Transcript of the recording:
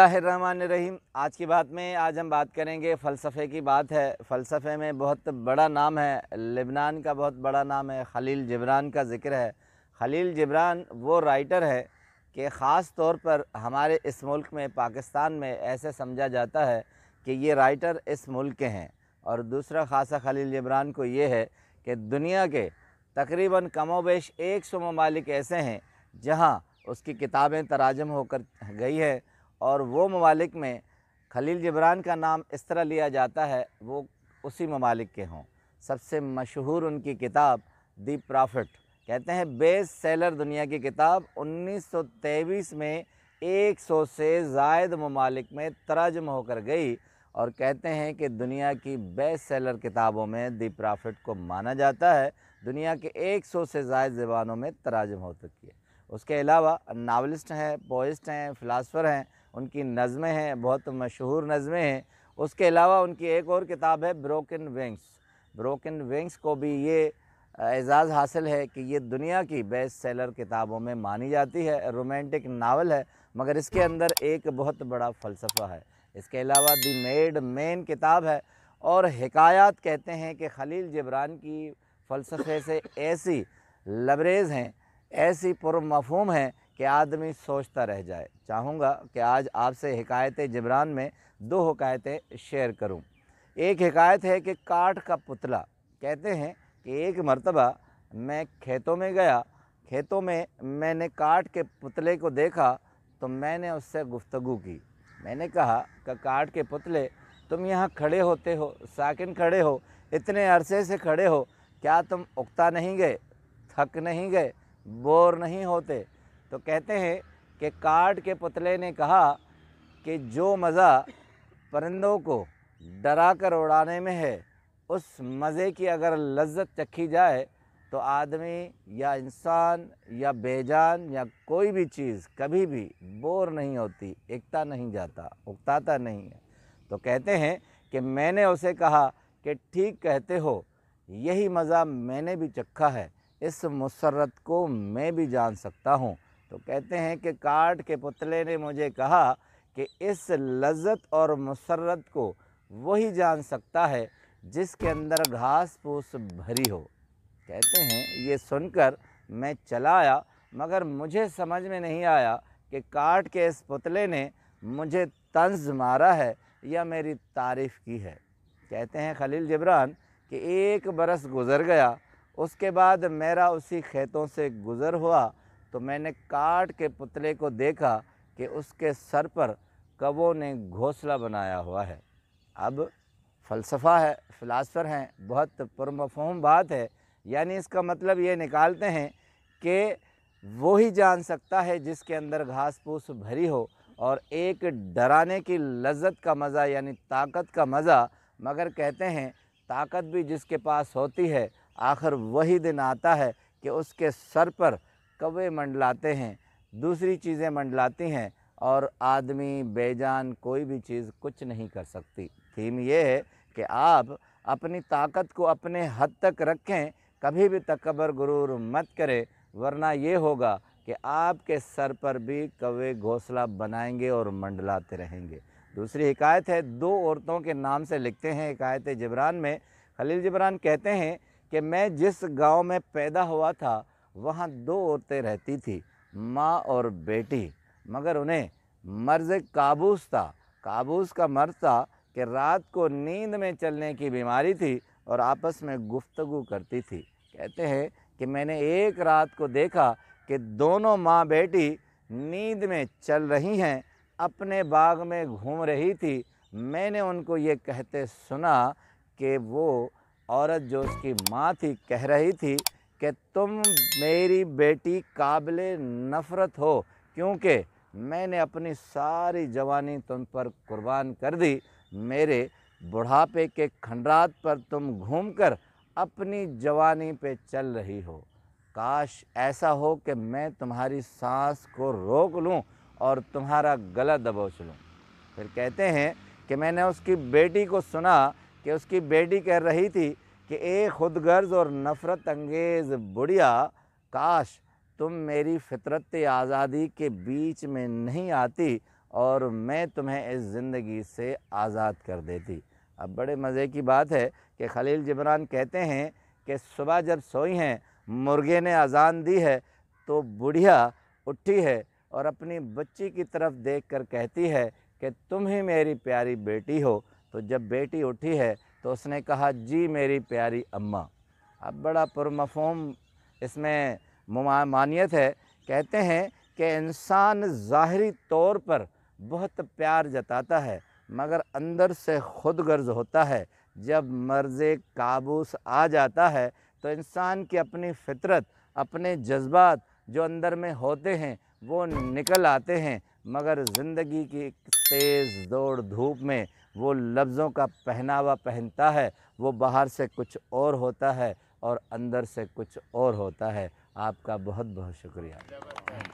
रहीम आज की बात में आज हम बात करेंगे फ़लसफ़े की बात है फ़लसफ़े में बहुत बड़ा नाम है लेबनान का बहुत बड़ा नाम है खलील जबरान का ज़िक्र है खलील जबरान वो राइटर है कि ख़ास तौर पर हमारे इस मुल्क में पाकिस्तान में ऐसे समझा जाता है कि ये राइटर इस मुल्क के हैं और दूसरा ख़ासा खलील जबरान को ये है कि दुनिया के तकरीबन कमोबेश एक सौ ममालिक ऐसे हैं जहाँ उसकी किताबें तराजम होकर गई है और वो ममालिक में खलील जबरान का नाम इस तरह लिया जाता है वो उसी ममालिक के हों सबसे मशहूर उनकी किताब दी प्रॉफिट कहते हैं बेस्ट सेलर दुनिया की किताब 1923 में 100 से जायद ममालिक में तर्जम होकर गई और कहते हैं कि दुनिया की बेस्ट सेलर किताबों में दी प्रॉफिट को माना जाता है दुनिया के 100 से जायद ज़बानों में तराजम हो चुकी है उसके अलावा नावलिस्ट हैं पोइस्ट हैं फ़िलासफ़र हैं उनकी नज़में हैं बहुत मशहूर नज़में हैं उसके अलावा उनकी एक और किताब है ब्रोकन विंग्स ब्रोकन विंग्स को भी ये एजाज़ हासिल है कि ये दुनिया की बेस्ट सेलर किताबों में मानी जाती है रोमांटिक नावल है मगर इसके अंदर एक बहुत बड़ा फ़लसफ़ा है इसके अलावा दी मेड मेन किताब है और हकायात कहते हैं कि खलील जबरान की फ़लसफ़े से ऐसी लबरेज़ हैं ऐसी पुरमफहूम हैं कि आदमी सोचता रह जाए चाहूँगा कि आज आपसे हकायत जबरान में दो हकायतें शेयर करूँ एक हकायत है कि काट का पुतला कहते हैं कि एक मरतबा मैं खेतों में गया खेतों में मैंने काट के पुतले को देखा तो मैंने उससे गुफ्तु की मैंने कहा कि काट के पुतले तुम यहाँ खड़े होते हो साकिन खड़े हो इतने अरसे से खड़े हो क्या तुम उगता नहीं गए थक नहीं गए बोर नहीं होते तो कहते हैं कि काट के पुतले ने कहा कि जो मज़ा परिंदों को डरा कर उड़ाने में है उस मज़े की अगर लज्जत चखी जाए तो आदमी या इंसान या बेजान या कोई भी चीज़ कभी भी बोर नहीं होती एकता नहीं जाता उकताता नहीं है तो कहते हैं कि मैंने उसे कहा कि ठीक कहते हो यही मज़ा मैंने भी चखा है इस मुसरत को मैं भी जान सकता हूँ तो कहते हैं कि काट के पुतले ने मुझे कहा कि इस लज्जत और मसरत को वही जान सकता है जिसके अंदर घास फूस भरी हो कहते हैं ये सुनकर मैं चला आया मगर मुझे समझ में नहीं आया कि काट के इस पुतले ने मुझे तंज मारा है या मेरी तारीफ़ की है कहते हैं खलील जबरान कि एक बरस गुज़र गया उसके बाद मेरा उसी खेतों से गुज़र हुआ तो मैंने काट के पुतले को देखा कि उसके सर पर कबों ने घोंसला बनाया हुआ है अब फ़लसफ़ा है फ़िलासफ़र हैं बहुत पुरमफहम बात है यानी इसका मतलब ये निकालते हैं कि वो ही जान सकता है जिसके अंदर घास फूस भरी हो और एक डराने की लज्जत का मज़ा यानी ताकत का मज़ा मगर कहते हैं ताकत भी जिसके पास होती है आखिर वही दिन आता है कि उसके सर पर कवे मंडलाते हैं दूसरी चीज़ें मंडलाती हैं और आदमी बेजान कोई भी चीज़ कुछ नहीं कर सकती थीम ये है कि आप अपनी ताकत को अपने हद तक रखें कभी भी तकबर गुरूर मत करें वरना ये होगा कि आपके सर पर भी कवे घोंसला बनाएंगे और मंडलाते रहेंगे दूसरी हिकायत है दो औरतों के नाम से लिखते हैं हिकायत जबरान में खलील जबरान कहते हैं कि मैं जिस गांव में पैदा हुआ था वहाँ दो औरतें रहती थी माँ और बेटी मगर उन्हें मर्ज काबूस था काबूस का मर्ज था कि रात को नींद में चलने की बीमारी थी और आपस में गुफ्तगु करती थी कहते हैं कि मैंने एक रात को देखा कि दोनों माँ बेटी नींद में चल रही हैं अपने बाग में घूम रही थी मैंने उनको ये कहते सुना कि वो औरत जो उसकी माँ थी कह रही थी कि तुम मेरी बेटी काबिल नफ़रत हो क्योंकि मैंने अपनी सारी जवानी तुम पर कुर्बान कर दी मेरे बुढ़ापे के खंडरात पर तुम घूमकर अपनी जवानी पे चल रही हो काश ऐसा हो कि मैं तुम्हारी सांस को रोक लूं और तुम्हारा गला दबोच लूं फिर कहते हैं कि मैंने उसकी बेटी को सुना कि उसकी बेटी कह रही थी कि ए खुदगर्ज और नफ़रत अंगेज़ बुढ़िया काश तुम मेरी फितरत आज़ादी के बीच में नहीं आती और मैं तुम्हें इस ज़िंदगी से आज़ाद कर देती अब बड़े मज़े की बात है कि खलील जिब्रान कहते हैं कि सुबह जब सोई हैं मुर्गे ने अजान दी है तो बुढ़िया उठी है और अपनी बच्ची की तरफ देख कर कहती है कि तुम ही मेरी प्यारी बेटी हो तो जब बेटी उठी है तो उसने कहा जी मेरी प्यारी अम्मा अब बड़ा पुरमफहम इसमें मानियत है कहते हैं कि इंसान ज़ाहरी तौर पर बहुत प्यार जताता है मगर अंदर से खुद गर्ज होता है जब मर्ज़ काबूस आ जाता है तो इंसान की अपनी फितरत अपने जज्बात जो अंदर में होते हैं वो निकल आते हैं मगर ज़िंदगी की तेज़ दौड़ धूप में वो लफ्ज़ों का पहनावा पहनता है वो बाहर से कुछ और होता है और अंदर से कुछ और होता है आपका बहुत बहुत शुक्रिया